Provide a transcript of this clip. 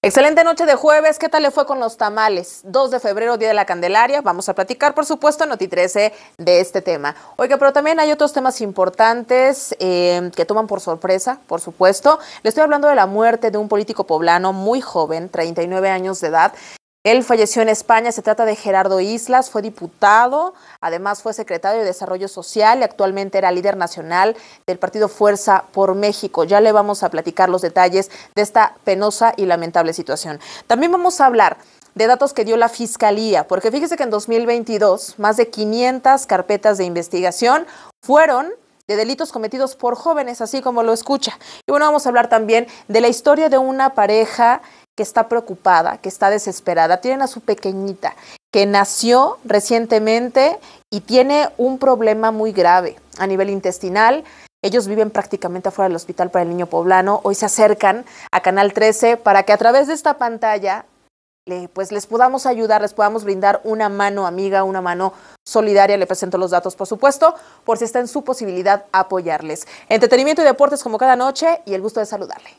Excelente noche de jueves. ¿Qué tal le fue con los tamales? 2 de febrero, Día de la Candelaria. Vamos a platicar, por supuesto, en Noti 13 de este tema. Oiga, pero también hay otros temas importantes eh, que toman por sorpresa, por supuesto. Le estoy hablando de la muerte de un político poblano muy joven, 39 años de edad, él falleció en España, se trata de Gerardo Islas, fue diputado, además fue secretario de Desarrollo Social y actualmente era líder nacional del partido Fuerza por México. Ya le vamos a platicar los detalles de esta penosa y lamentable situación. También vamos a hablar de datos que dio la Fiscalía, porque fíjese que en 2022 más de 500 carpetas de investigación fueron de delitos cometidos por jóvenes, así como lo escucha. Y bueno, vamos a hablar también de la historia de una pareja que está preocupada, que está desesperada, tienen a su pequeñita que nació recientemente y tiene un problema muy grave a nivel intestinal. Ellos viven prácticamente afuera del hospital para el niño poblano. Hoy se acercan a Canal 13 para que a través de esta pantalla pues les podamos ayudar, les podamos brindar una mano amiga, una mano solidaria. Le presento los datos, por supuesto, por si está en su posibilidad apoyarles. Entretenimiento y deportes como cada noche y el gusto de saludarle.